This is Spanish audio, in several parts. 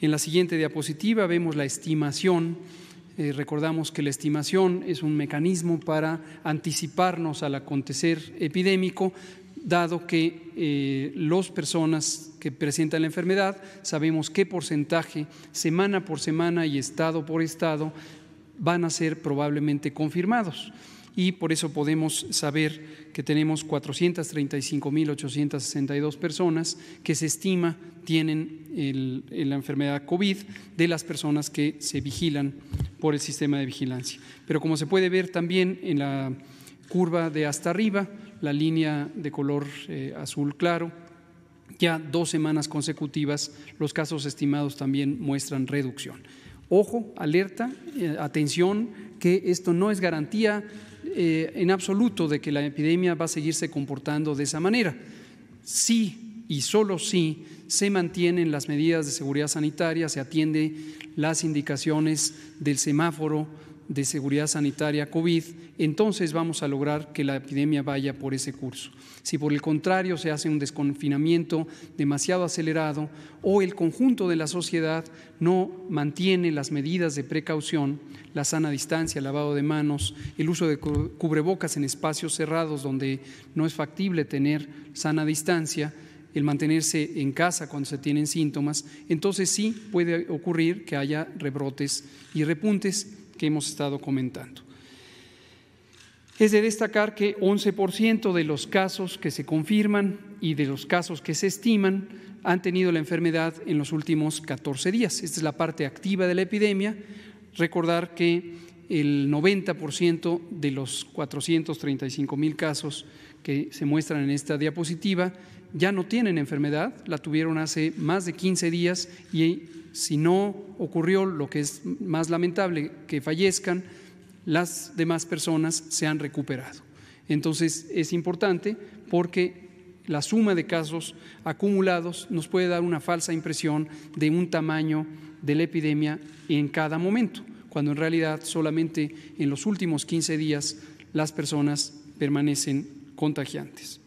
En la siguiente diapositiva vemos la estimación. Eh, recordamos que la estimación es un mecanismo para anticiparnos al acontecer epidémico, dado que eh, las personas que presentan la enfermedad sabemos qué porcentaje semana por semana y estado por estado van a ser probablemente confirmados y por eso podemos saber que tenemos 435.862 personas que se estima tienen la enfermedad COVID de las personas que se vigilan por el sistema de vigilancia. Pero como se puede ver también en la curva de hasta arriba, la línea de color eh, azul claro, ya dos semanas consecutivas los casos estimados también muestran reducción. Ojo, alerta, eh, atención, que esto no es garantía eh, en absoluto de que la epidemia va a seguirse comportando de esa manera. Sí y solo sí se mantienen las medidas de seguridad sanitaria, se atiende las indicaciones del semáforo de seguridad sanitaria COVID, entonces vamos a lograr que la epidemia vaya por ese curso. Si por el contrario se hace un desconfinamiento demasiado acelerado o el conjunto de la sociedad no mantiene las medidas de precaución, la sana distancia, lavado de manos, el uso de cubrebocas en espacios cerrados donde no es factible tener sana distancia, el mantenerse en casa cuando se tienen síntomas, entonces sí puede ocurrir que haya rebrotes y repuntes que hemos estado comentando. Es de destacar que 11% de los casos que se confirman y de los casos que se estiman han tenido la enfermedad en los últimos 14 días. Esta es la parte activa de la epidemia. Recordar que el 90% de los 435 mil casos que se muestran en esta diapositiva ya no tienen enfermedad, la tuvieron hace más de 15 días y si no ocurrió lo que es más lamentable, que fallezcan, las demás personas se han recuperado. Entonces es importante porque la suma de casos acumulados nos puede dar una falsa impresión de un tamaño de la epidemia en cada momento, cuando en realidad solamente en los últimos 15 días las personas permanecen contagiantes.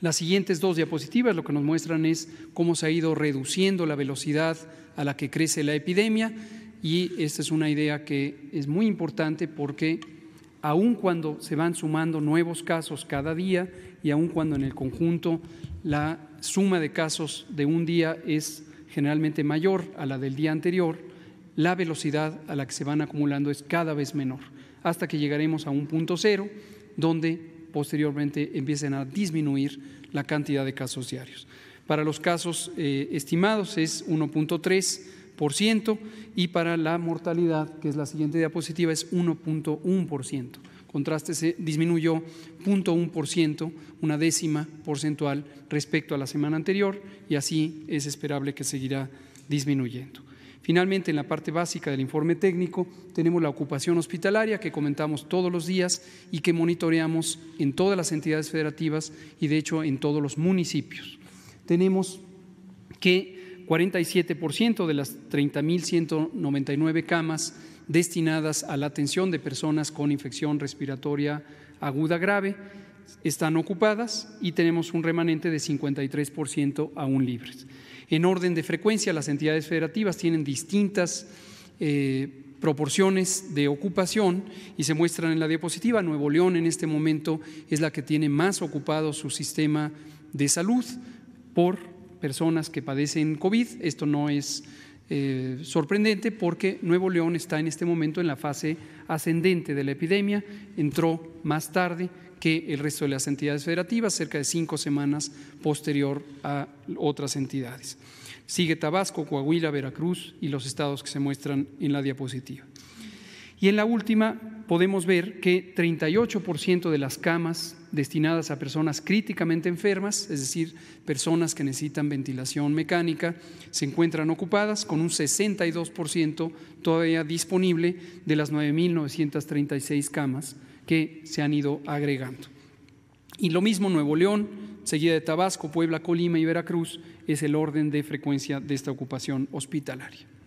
Las siguientes dos diapositivas lo que nos muestran es cómo se ha ido reduciendo la velocidad a la que crece la epidemia y esta es una idea que es muy importante porque aun cuando se van sumando nuevos casos cada día y aun cuando en el conjunto la suma de casos de un día es generalmente mayor a la del día anterior, la velocidad a la que se van acumulando es cada vez menor, hasta que llegaremos a un punto cero donde posteriormente empiecen a disminuir la cantidad de casos diarios. Para los casos eh, estimados es 1.3% y para la mortalidad, que es la siguiente diapositiva, es 1.1%. Contraste se disminuyó 0.1%, una décima porcentual respecto a la semana anterior y así es esperable que seguirá disminuyendo. Finalmente, en la parte básica del informe técnico, tenemos la ocupación hospitalaria que comentamos todos los días y que monitoreamos en todas las entidades federativas y, de hecho, en todos los municipios. Tenemos que 47% de las 30.199 camas destinadas a la atención de personas con infección respiratoria aguda grave están ocupadas y tenemos un remanente de 53% aún libres. En orden de frecuencia, las entidades federativas tienen distintas eh, proporciones de ocupación y se muestran en la diapositiva. Nuevo León en este momento es la que tiene más ocupado su sistema de salud por personas que padecen COVID. Esto no es eh, sorprendente porque Nuevo León está en este momento en la fase ascendente de la epidemia, entró más tarde que el resto de las entidades federativas, cerca de cinco semanas posterior a otras entidades. Sigue Tabasco, Coahuila, Veracruz y los estados que se muestran en la diapositiva. Y en la última podemos ver que 38% de las camas destinadas a personas críticamente enfermas, es decir, personas que necesitan ventilación mecánica, se encuentran ocupadas con un 62% todavía disponible de las 9.936 camas que se han ido agregando. Y lo mismo Nuevo León, seguida de Tabasco, Puebla, Colima y Veracruz, es el orden de frecuencia de esta ocupación hospitalaria.